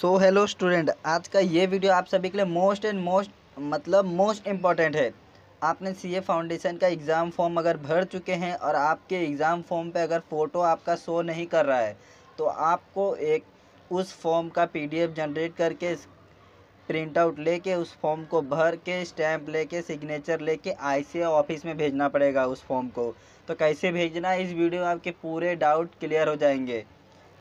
so hello student आज का ये वीडियो आप सभी के लिए मोस्ट एंड मोस्ट मतलब मोस्ट इम्पॉर्टेंट है आपने सीए फाउंडेशन का एग्ज़ाम फॉर्म अगर भर चुके हैं और आपके एग्ज़ाम फॉर्म पे अगर फ़ोटो आपका शो नहीं कर रहा है तो आपको एक उस फॉर्म का पीडीएफ जनरेट करके प्रिंट आउट लेके उस फॉर्म को भर के स्टैम्प लेके सिग्नेचर लेके आईसीए ऑफिस में भेजना पड़ेगा उस फॉर्म को तो कैसे भेजना इस वीडियो में आपके पूरे डाउट क्लियर हो जाएंगे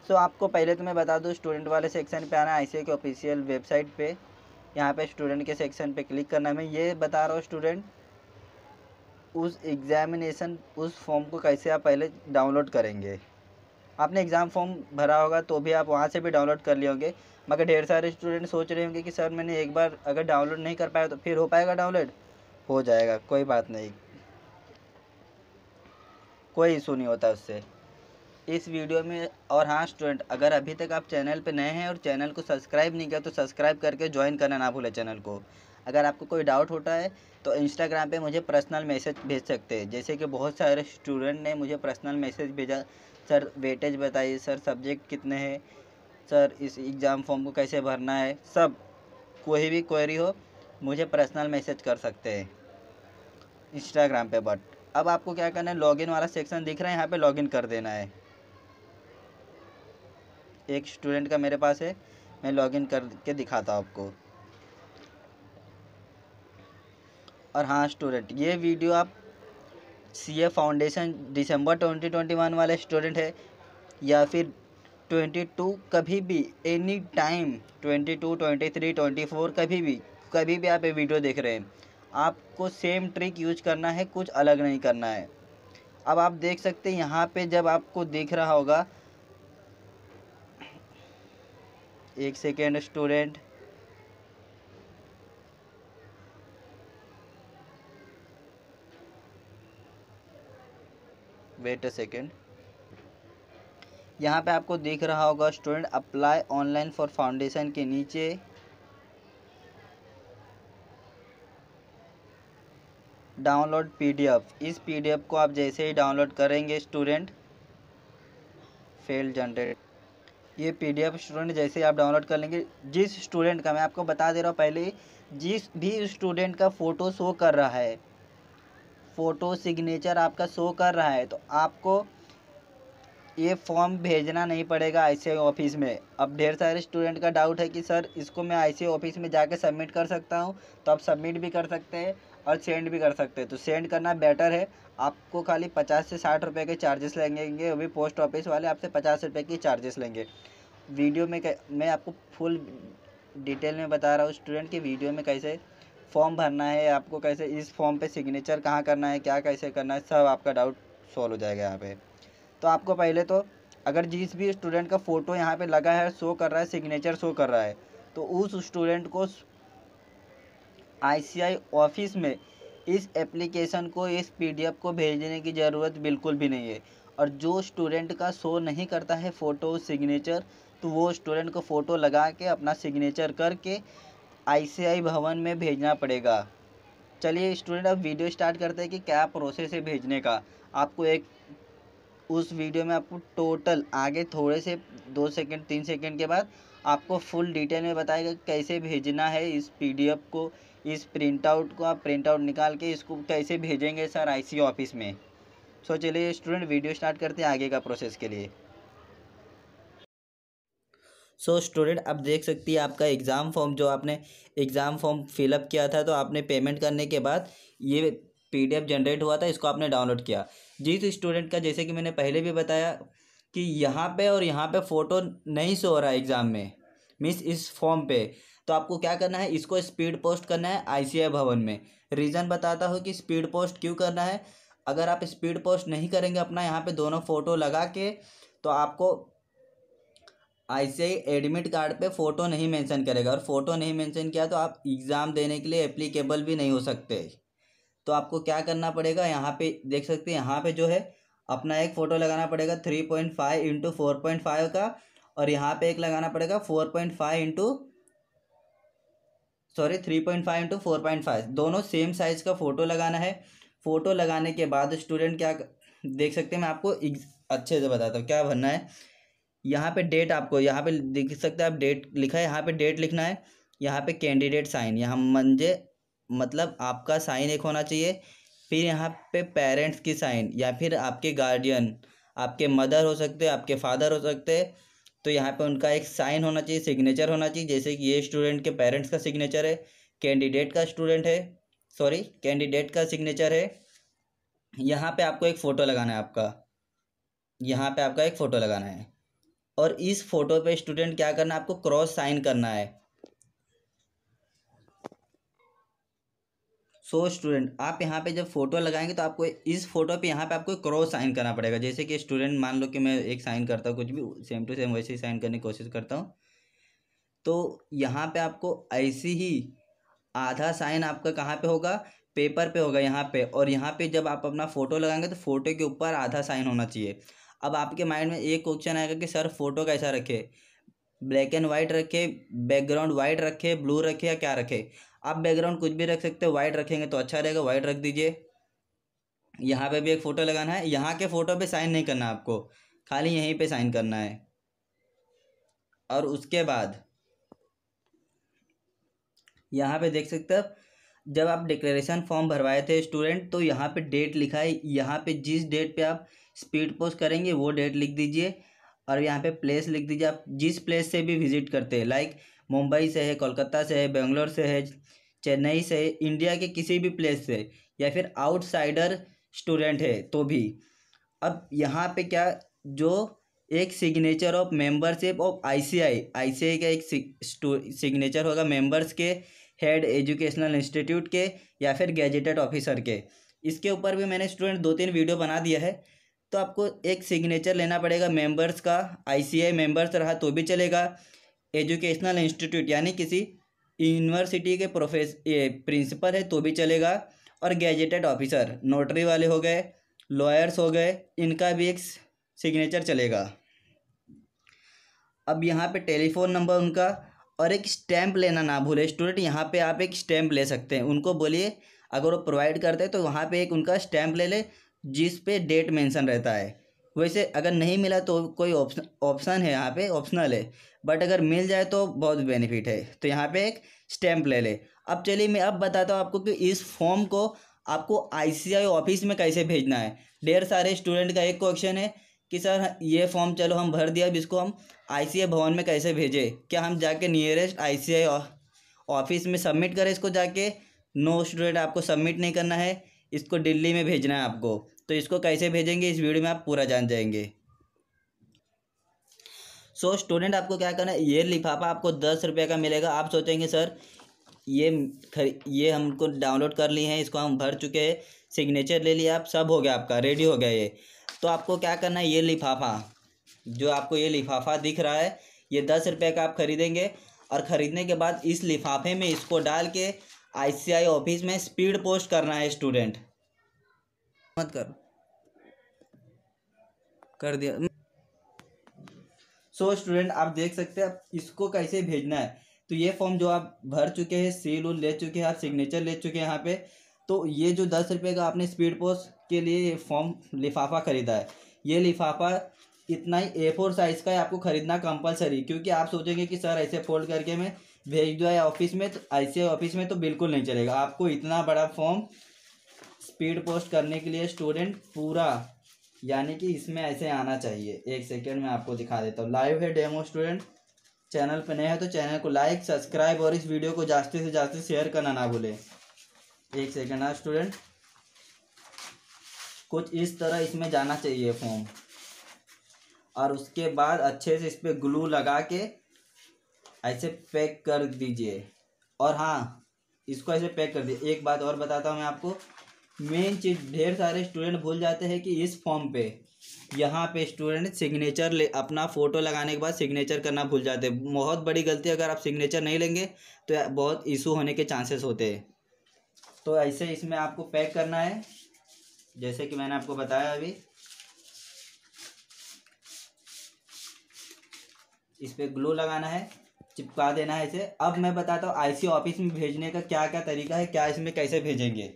सो so, आपको पहले तो मैं बता दूँ स्टूडेंट वाले सेक्शन पे आना आई के ऑफिशियल वेबसाइट पे यहाँ पे स्टूडेंट के सेक्शन पे क्लिक करना मैं ये बता रहा हूँ स्टूडेंट उस एग्ज़ामिनेशन उस फॉर्म को कैसे आप पहले डाउनलोड करेंगे आपने एग्ज़ाम फॉर्म भरा होगा तो भी आप वहाँ से भी डाउनलोड कर लिए होंगे मगर ढेर सारे स्टूडेंट सोच रहे होंगे कि सर मैंने एक बार अगर डाउनलोड नहीं कर पाया तो फिर हो पाएगा डाउनलोड हो जाएगा कोई बात नहीं कोई इशू नहीं होता उससे इस वीडियो में और हाँ स्टूडेंट अगर अभी तक आप चैनल पर नए हैं और चैनल को सब्सक्राइब नहीं किया तो सब्सक्राइब करके ज्वाइन करना ना भूलें चैनल को अगर आपको कोई डाउट होता है तो इंस्टाग्राम पे मुझे पर्सनल मैसेज भेज सकते हैं जैसे कि बहुत सारे स्टूडेंट ने मुझे पर्सनल मैसेज भेजा सर वेटेज बताइए सर सब्जेक्ट कितने हैं सर इस एग्ज़ाम फॉर्म को कैसे भरना है सब कोई भी क्वेरी हो मुझे पर्सनल मैसेज कर सकते हैं इंस्टाग्राम पे बट अब आपको क्या करना है लॉगिन वाला सेक्शन दिख रहा है यहाँ पे लॉगिन कर देना है एक स्टूडेंट का मेरे पास है मैं लॉगिन करके दिखाता हूँ आपको और हाँ स्टूडेंट ये वीडियो आप सी ए फाउंडेशन दिसंबर 2021 वाले स्टूडेंट है या फिर 22 कभी भी एनी टाइम 22, 23, 24 कभी भी कभी भी आप ये वीडियो देख रहे हैं आपको सेम ट्रिक यूज करना है कुछ अलग नहीं करना है अब आप देख सकते हैं यहाँ पे जब आपको दिख रहा होगा एक second student wait a second यहाँ पे आपको देख रहा होगा student apply online for foundation के नीचे डाउनलोड पीडीएफ इस पीडीएफ को आप जैसे ही डाउनलोड करेंगे स्टूडेंट फेल जनरेट ये पीडीएफ स्टूडेंट जैसे आप डाउनलोड कर लेंगे जिस स्टूडेंट का मैं आपको बता दे रहा हूँ पहले जिस भी स्टूडेंट का फ़ोटो शो कर रहा है फ़ोटो सिग्नेचर आपका शो कर रहा है तो आपको ये फॉर्म भेजना नहीं पड़ेगा आई ऑफिस में अब ढेर सारे स्टूडेंट का डाउट है कि सर इसको मैं आई ऑफिस में जाके सबमिट कर सकता हूँ तो आप सबमिट भी कर सकते हैं और सेंड भी कर सकते हैं तो सेंड करना बेटर है आपको खाली पचास से साठ रुपये के चार्जेस लगेंगे वो भी पोस्ट ऑफिस वाले आपसे पचास रुपये के चार्जेस लेंगे वीडियो में मैं आपको फुल डिटेल में बता रहा हूँ स्टूडेंट की वीडियो में कैसे फॉर्म भरना है आपको कैसे इस फॉर्म पे सिग्नेचर कहाँ करना है क्या कैसे करना है सब आपका डाउट सॉल्व हो जाएगा यहाँ पे तो आपको पहले तो अगर जिस भी स्टूडेंट का फ़ोटो यहाँ पे लगा है शो कर रहा है सिग्नेचर शो कर रहा है तो उस स्टूडेंट को आईसीआई ऑफिस में इस एप्लीकेशन को इस पीडीएफ को भेजने की ज़रूरत बिल्कुल भी नहीं है और जो स्टूडेंट का शो नहीं करता है फ़ोटो सिग्नेचर तो वो स्टूडेंट को फ़ोटो लगा के अपना सिग्नेचर करके आईसीआई भवन में भेजना पड़ेगा चलिए स्टूडेंट अब वीडियो स्टार्ट करते हैं कि क्या प्रोसेस है भेजने का आपको एक उस वीडियो में आपको टोटल आगे थोड़े से दो सेकंड तीन सेकंड के बाद आपको फुल डिटेल में बताएगा कैसे भेजना है इस पीडीएफ को इस प्रिंट आउट को आप प्रिंट आउट निकाल के इसको कैसे भेजेंगे सर आईसी ऑफिस में सो so, चलिए स्टूडेंट वीडियो स्टार्ट करते हैं आगे का प्रोसेस के लिए सो so, स्टूडेंट आप देख सकती है आपका एग्ज़ाम फॉर्म जो आपने एग्ज़ाम फॉर्म फिलअप किया था तो आपने पेमेंट करने के बाद ये पीडीएफ जनरेट हुआ था इसको आपने डाउनलोड किया जी तो स्टूडेंट का जैसे कि मैंने पहले भी बताया कि यहाँ पे और यहाँ पे फ़ोटो नहीं सो रहा है एग्ज़ाम में मिस इस फॉर्म पे तो आपको क्या करना है इसको स्पीड पोस्ट करना है आई भवन में रीज़न बताता हूँ कि स्पीड पोस्ट क्यों करना है अगर आप स्पीड पोस्ट नहीं करेंगे अपना यहाँ पे दोनों फ़ोटो लगा के तो आपको आई एडमिट कार्ड पे फ़ोटो नहीं मेंशन करेगा और फ़ोटो नहीं मेंशन किया तो आप एग्ज़ाम देने के लिए एप्लीकेबल भी नहीं हो सकते तो आपको क्या करना पड़ेगा यहाँ पे देख सकते हैं यहाँ पे जो है अपना एक फ़ोटो लगाना पड़ेगा three point five into four point five का और यहाँ पर एक लगाना पड़ेगा four point five into sorry three point five into four point five दोनों सेम साइज़ का फ़ोटो लगाना है फ़ोटो लगाने के बाद स्टूडेंट क्या देख सकते हैं मैं आपको अच्छे से बताता हूँ क्या भरना है यहाँ पे डेट आपको यहाँ पे देख सकते हैं आप डेट लिखा है यहाँ पे डेट लिखना है यहाँ पे कैंडिडेट साइन यहाँ मंजे मतलब आपका साइन एक होना चाहिए फिर यहाँ पे पेरेंट्स की साइन या फिर आपके गार्डियन आपके मदर हो सकते आपके फादर हो सकते तो यहाँ पे उनका एक साइन होना चाहिए सिग्नेचर होना चाहिए जैसे कि ये स्टूडेंट के पेरेंट्स का सिग्नेचर है कैंडिडेट का स्टूडेंट है सॉरी कैंडिडेट का सिग्नेचर है यहाँ पे आपको एक फ़ोटो लगाना है आपका यहाँ पे आपका एक फ़ोटो लगाना है और इस फोटो पे स्टूडेंट क्या करना है आपको क्रॉस साइन करना है सो so, स्टूडेंट आप यहाँ पे जब फोटो लगाएंगे तो आपको इस फोटो पे यहाँ पे आपको क्रॉस साइन करना पड़ेगा जैसे कि स्टूडेंट मान लो कि मैं एक साइन करता हूँ कुछ भी सेम टू सेम वैसे ही साइन करने की कोशिश करता हूँ तो यहाँ पे आपको ऐसी ही आधा साइन आपका कहाँ पे होगा पेपर पे होगा यहाँ पे और यहाँ पे जब आप अपना फ़ोटो लगाएंगे तो फ़ोटो के ऊपर आधा साइन होना चाहिए अब आपके माइंड में एक क्वेश्चन आएगा कि सर फ़ोटो कैसा रखे ब्लैक एंड वाइट रखे बैकग्राउंड वाइट रखे ब्लू रखे या क्या रखे आप बैकग्राउंड कुछ भी रख सकते हो वाइट रखेंगे तो अच्छा रहेगा वाइट रख दीजिए यहाँ पे भी एक फ़ोटो लगाना है यहाँ के फ़ोटो पे साइन नहीं करना आपको खाली यहीं पे साइन करना है और उसके बाद यहाँ पे देख सकते हो जब आप डिक्लेरेशन फॉर्म भरवाए थे स्टूडेंट तो यहाँ पे डेट लिखा है यहाँ पे जिस डेट पे आप स्पीड पोस्ट करेंगे वो डेट लिख दीजिए और यहाँ पे प्लेस लिख दीजिए आप जिस प्लेस से भी विज़िट करते हैं लाइक मुंबई से है कोलकाता से है बेंगलोर से है चेन्नई से इंडिया के किसी भी प्लेस से या फिर आउटसाइडर स्टूडेंट है तो भी अब यहाँ पे क्या जो एक signature of membership of ICAI ICAI का एक सिग्नेचर होगा मेंबर्स के हेड एजुकेशनल इंस्टीट्यूट के या फिर गैजेटेड ऑफिसर के इसके ऊपर भी मैंने स्टूडेंट दो तीन वीडियो बना दिया है तो आपको एक सिग्नेचर लेना पड़ेगा मेंबर्स का आईसीआई मेंबर्स रहा तो भी चलेगा एजुकेशनल इंस्टीट्यूट यानी किसी यूनिवर्सिटी के प्रोफेस ये प्रिंसिपल है तो भी चलेगा और गैजेटेड ऑफिसर नोटरी वाले हो गए लॉयर्स हो गए इनका भी एक सिग्नेचर चलेगा अब यहाँ पे टेलीफोन नंबर उनका और एक स्टैम्प लेना ना भूले स्टूडेंट यहाँ पे आप एक स्टैम्प ले सकते हैं उनको बोलिए अगर वो प्रोवाइड करते हैं तो वहाँ पे एक उनका स्टैम्प ले ले जिस पे डेट मेंशन रहता है वैसे अगर नहीं मिला तो कोई ऑप्शन ऑप्शन है यहाँ पे ऑप्शनल है बट अगर मिल जाए तो बहुत बेनिफिट है तो यहाँ पे एक स्टैम्प ले ले अब चलिए मैं अब बताता हूँ आपको कि इस फॉर्म को आपको आईसीआई ऑफिस में कैसे भेजना है ढेर सारे स्टूडेंट का एक क्वेश्चन है कि सर ये फॉर्म चलो हम भर दिया अब इसको हम आई भवन में कैसे भेजें क्या हम जाके नियरेस्ट आई ऑफिस में सबमिट करें इसको जाके नो स्टूडेंट आपको सबमिट नहीं करना है इसको दिल्ली में भेजना है आपको तो इसको कैसे भेजेंगे इस वीडियो में आप पूरा जान जाएंगे सो so, स्टूडेंट आपको क्या करना है ये लिफाफा आपको दस रुपये का मिलेगा आप सोचेंगे सर ये ये हमको डाउनलोड कर ली हैं इसको हम भर चुके हैं सिग्नेचर ले लिया आप सब हो गया आपका रेडी हो गया ये तो आपको क्या करना है ये लिफाफा जो आपको ये लिफाफा दिख रहा है ये दस रुपये का आप ख़रीदेंगे और ख़रीदने के बाद इस लिफाफे में इसको डाल के आई ऑफिस में स्पीड पोस्ट करना है स्टूडेंट मत कर कर दिया सो so, स्टूडेंट आप देख सकते हैं इसको कैसे भेजना है तो ये फॉर्म जो आप भर चुके हैं सील उल ले चुके हैं आप सिग्नेचर ले चुके हैं यहाँ पे तो ये जो दस रुपये का आपने स्पीड पोस्ट के लिए फॉर्म लिफाफा ख़रीदा है ये लिफाफा इतना ही ए फोर साइज़ का है आपको ख़रीदना कंपलसरी क्योंकि आप सोचेंगे कि सर ऐसे फोल्ड करके मैं भेज दूँ ऑफिस में तो ऐसे ऑफिस में तो बिल्कुल नहीं चलेगा आपको इतना बड़ा फॉर्म स्पीड पोस्ट करने के लिए स्टूडेंट पूरा यानी कि इसमें ऐसे आना चाहिए एक सेकेंड में आपको दिखा देता हूँ लाइव है डेमो स्टूडेंट चैनल पर नए हैं तो चैनल को लाइक सब्सक्राइब और इस वीडियो को जास्ते से जास्ते शेयर करना ना भूलें एक सेकेंड आ स्टूडेंट कुछ इस तरह इसमें जाना चाहिए फॉर्म और उसके बाद अच्छे से इस पर ग्लू लगा के ऐसे पैक कर दीजिए और हाँ इसको ऐसे पैक कर दिए एक बात और बताता हूँ मैं आपको मेन चीज़ ढेर सारे स्टूडेंट भूल जाते हैं कि इस फॉर्म पे यहाँ पे स्टूडेंट सिग्नेचर ले अपना फ़ोटो लगाने के बाद सिग्नेचर करना भूल जाते हैं बहुत बड़ी गलती अगर आप सिग्नेचर नहीं लेंगे तो बहुत इशू होने के चांसेस होते हैं तो ऐसे इसमें आपको पैक करना है जैसे कि मैंने आपको बताया अभी इस पर ग्लो लगाना है चिपका देना है इसे अब मैं बताता हूँ आईसी ऑफिस में भेजने का क्या क्या तरीका है क्या इसमें कैसे भेजेंगे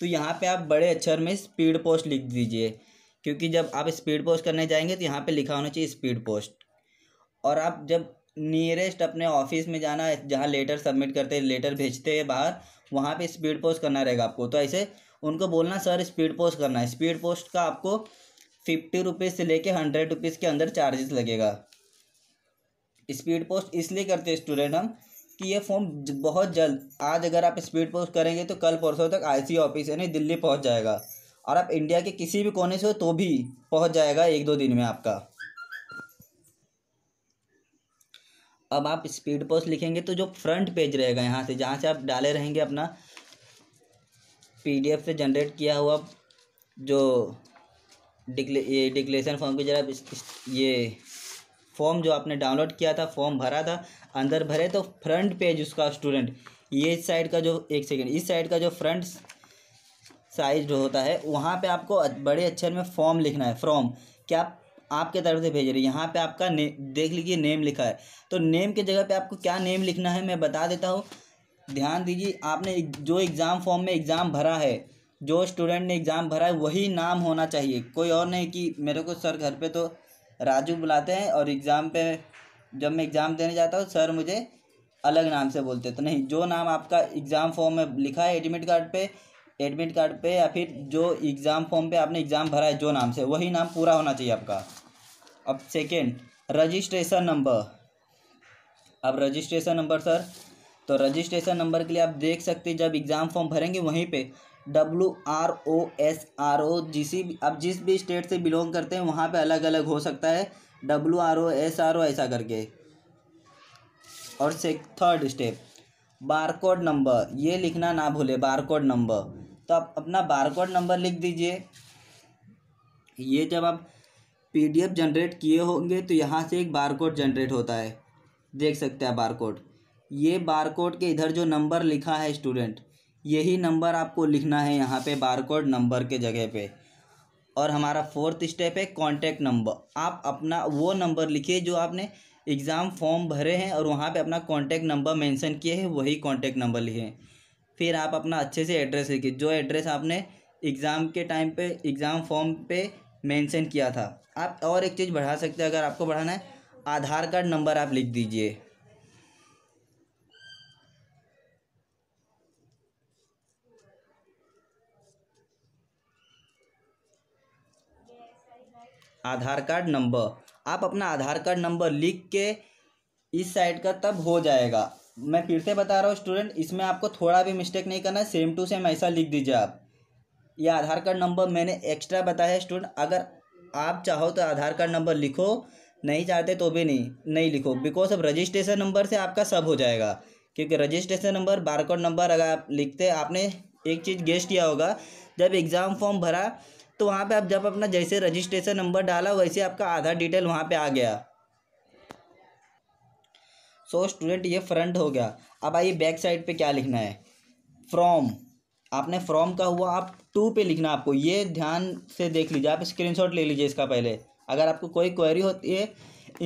तो यहाँ पे आप बड़े अक्षर में स्पीड पोस्ट लिख दीजिए क्योंकि जब आप स्पीड पोस्ट करने जाएंगे तो यहाँ पे लिखा होना चाहिए स्पीड पोस्ट और आप जब नियरेस्ट अपने ऑफिस में जाना जहाँ लेटर सबमिट करते हैं लेटर भेजते हैं बाहर वहाँ पे स्पीड पोस्ट करना रहेगा आपको तो ऐसे उनको बोलना सर स्पीड पोस्ट करना है स्पीड पोस्ट का आपको फिफ्टी रुपीज़ से लेके हंड्रेड रुपीज़ के अंदर चार्जेस लगेगा स्पीड पोस्ट इसलिए करते हैं स्टूडेंट हम कि ये फॉर्म बहुत जल्द आज अगर आप स्पीड पोस्ट करेंगे तो कल परसों तक आईसी ऑफिस यानी दिल्ली पहुंच जाएगा और आप इंडिया के किसी भी कोने से हो तो भी पहुंच जाएगा एक दो दिन में आपका अब आप स्पीड पोस्ट लिखेंगे तो जो फ्रंट पेज रहेगा यहाँ से जहाँ से आप डाले रहेंगे अपना पीडीएफ से जनरेट किया हुआ जो डिक्ले ये डिक्लेशन फॉर्म की जरा ये फॉर्म जो आपने डाउनलोड किया था फॉर्म भरा था अंदर भरे तो फ्रंट पेज उसका स्टूडेंट ये साइड का जो एक सेकेंड इस साइड का जो फ्रंट साइज होता है वहाँ पे आपको बड़े अक्षर में फॉर्म लिखना है फ्रॉम क्या आपके तरफ से भेज रही है यहाँ पे आपका ने देख लीजिए नेम लिखा है तो नेम के जगह पे आपको क्या नेम लिखना है मैं बता देता हूँ ध्यान दीजिए आपने जो एग्ज़ाम फॉर्म में एग्ज़ाम भरा है जो स्टूडेंट ने एग्ज़ाम भरा है वही नाम होना चाहिए कोई और नहीं कि मेरे को सर घर पर तो राजू बुलाते हैं और एग्ज़ाम पर जब मैं एग्ज़ाम देने जाता हूँ सर मुझे अलग नाम से बोलते तो नहीं जो नाम आपका एग्ज़ाम फॉर्म में लिखा है एडमिट कार्ड पे एडमिट कार्ड पे या फिर जो एग्ज़ाम फॉर्म पे आपने एग्ज़ाम भरा है जो नाम से वही नाम पूरा होना चाहिए आपका अब सेकेंड रजिस्ट्रेशन नंबर अब रजिस्ट्रेशन नंबर सर तो रजिस्ट्रेशन नंबर के लिए आप देख सकते जब एग्ज़ाम फॉर्म भरेंगे वहीं पर W R O S R O जिस आप जिस भी स्टेट से बिलोंग करते हैं वहाँ पे अलग अलग हो सकता है W R O S R O ऐसा करके और से थर्ड स्टेप बारकोड नंबर ये लिखना ना भूले बारकोड नंबर तो आप अपना बारकोड नंबर लिख दीजिए ये जब आप पीडीएफ जनरेट किए होंगे तो यहाँ से एक बारकोड जनरेट होता है देख सकते हैं बारकोड ये बारकोड के इधर जो नंबर लिखा है स्टूडेंट यही नंबर आपको लिखना है यहाँ पे बारकोड नंबर के जगह पे और हमारा फोर्थ स्टेप है कॉन्टैक्ट नंबर आप अपना वो नंबर लिखिए जो आपने एग्ज़ाम फॉर्म भरे हैं और वहाँ पे अपना कॉन्टैक्ट नंबर मेंशन किए हैं वही कॉन्टैक्ट नंबर लिखे फिर आप अपना अच्छे से एड्रेस लिखिए जो एड्रेस आपने एग्ज़ाम के टाइम पे एग्ज़ाम फॉर्म पे मेंशन किया था आप और एक चीज़ बढ़ा सकते हैं अगर आपको बढ़ाना है आधार कार्ड नंबर आप लिख दीजिए आधार कार्ड नंबर आप अपना आधार कार्ड नंबर लिख के इस साइड का तब हो जाएगा मैं फिर से बता रहा हूँ स्टूडेंट इसमें आपको थोड़ा भी मिस्टेक नहीं करना है सेम टू सेम ऐसा लिख दीजिए आप ये आधार कार्ड नंबर मैंने एक्स्ट्रा बताया है स्टूडेंट अगर आप चाहो तो आधार कार्ड नंबर लिखो नहीं चाहते तो भी नहीं नहीं लिखो बिकॉज अब रजिस्ट्रेशन नंबर से आपका सब हो जाएगा क्योंकि रजिस्ट्रेशन नंबर बारकोड नंबर अगर आप लिखते आपने एक चीज़ गेस्ट किया होगा जब एग्ज़ाम फॉर्म भरा तो वहाँ पे आप जब अपना जैसे रजिस्ट्रेशन नंबर डाला वैसे आपका आधार डिटेल वहाँ पे आ गया सो so, स्टूडेंट ये फ्रंट हो गया अब आइए बैक साइड पे क्या लिखना है फ्रॉम आपने फ्रॉम का हुआ आप टू पे लिखना आपको ये ध्यान से देख लीजिए आप स्क्रीन ले लीजिए इसका पहले अगर आपको कोई क्वेरी होती है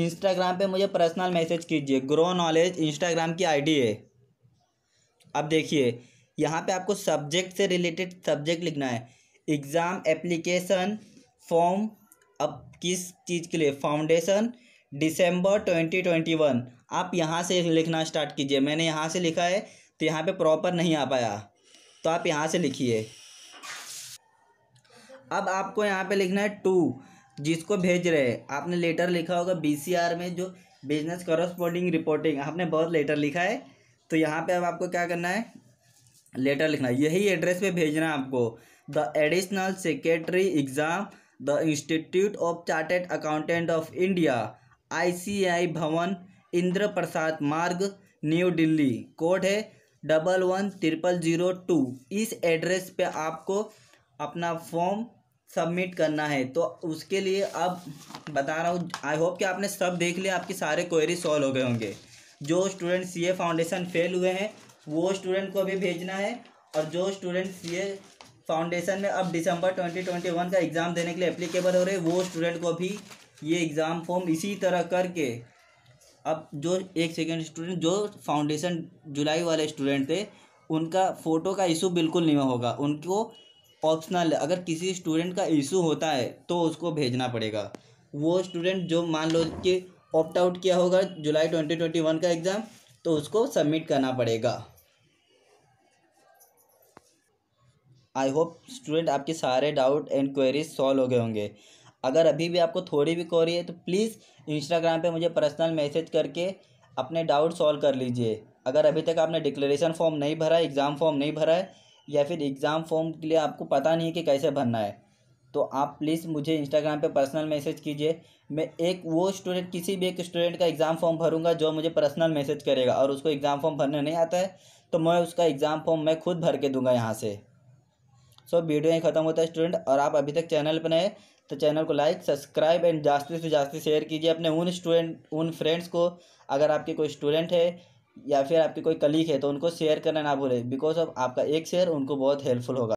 इंस्टाग्राम पे मुझे पर्सनल मैसेज कीजिए ग्रो नॉलेज इंस्टाग्राम की आईडी है अब देखिए यहाँ पे आपको सब्जेक्ट से रिलेटेड सब्जेक्ट लिखना है एग्ज़ाम एप्लीकेशन फॉर्म अब किस चीज़ के लिए foundation December twenty twenty one आप यहाँ से लिखना स्टार्ट कीजिए मैंने यहाँ से लिखा है तो यहाँ पे प्रॉपर नहीं आ पाया तो आप यहाँ से लिखिए अब आपको यहाँ पे लिखना है टू जिसको भेज रहे हैं आपने लेटर लिखा होगा बीसीआर में जो बिजनेस करस्पॉन्डिंग रिपोर्टिंग आपने बहुत लेटर लिखा है तो यहाँ पे अब आपको क्या करना है लेटर लिखना है यही एड्रेस पे भेजना है आपको the additional secretary exam the institute of chartered accountant of India आई भवन इंद्र प्रसाद मार्ग न्यू दिल्ली कोड है double one triple zero two इस एड्रेस पे आपको अपना फॉर्म सबमिट करना है तो उसके लिए अब बता रहा हूँ आई होप कि आपने सब देख लिया आपकी सारे क्वेरी सॉल्व हो गए होंगे जो स्टूडेंट सीए फाउंडेशन फेल हुए हैं वो स्टूडेंट को भी भेजना है और जो स्टूडेंट सीए फाउंडेशन में अब दिसंबर 2021 का एग्ज़ाम देने के लिए एप्लीकेबल हो रहे वो स्टूडेंट को भी ये एग्ज़ाम फॉर्म इसी तरह करके अब जो एक सेकेंड स्टूडेंट जो फाउंडेशन जुलाई वाले स्टूडेंट थे उनका फ़ोटो का इशू बिल्कुल नहीं होगा उनको ऑप्शनल अगर किसी स्टूडेंट का इशू होता है तो उसको भेजना पड़ेगा वो स्टूडेंट जो मान लो कि ऑप्ट आउट किया होगा जुलाई ट्वेंटी ट्वेंटी वन का एग्ज़ाम तो उसको सबमिट करना पड़ेगा आई होप स्टूडेंट आपके सारे डाउट एंड क्वेरीज सॉल्व हो गए होंगे अगर अभी भी आपको थोड़ी भी क्वेरी है तो प्लीज़ इंस्टाग्राम पे मुझे पर्सनल मैसेज करके अपने डाउट सॉल्व कर लीजिए अगर अभी तक आपने डिक्लेरेशन फॉर्म नहीं भरा है एग्ज़ाम फॉर्म नहीं भरा है या फिर एग्ज़ाम फॉर्म के लिए आपको पता नहीं है कि कैसे भरना है तो आप प्लीज़ मुझे इंस्टाग्राम पे पर्सनल मैसेज कीजिए मैं एक वो स्टूडेंट किसी भी एक स्टूडेंट का एग्ज़ाम फॉर्म भरूंगा जो मुझे पर्सनल मैसेज करेगा और उसको एग्ज़ाम फॉर्म भरने नहीं आता है तो मैं उसका एग्ज़ाम फॉर्म मैं खुद भर के दूंगा यहाँ से सो वीडियो यहीं खत्म होता है स्टूडेंट और आप अभी तक चैनल पर नए तो चैनल को लाइक सब्सक्राइब एंड जास्ती से जास्ती शेयर कीजिए अपने उन स्टूडेंट उन फ्रेंड्स को अगर आपके कोई स्टूडेंट है या फिर आपके कोई कलीग है तो उनको शेयर करना ना भूलें बिकॉज ऑफ आपका एक शेयर उनको बहुत हेल्पफुल होगा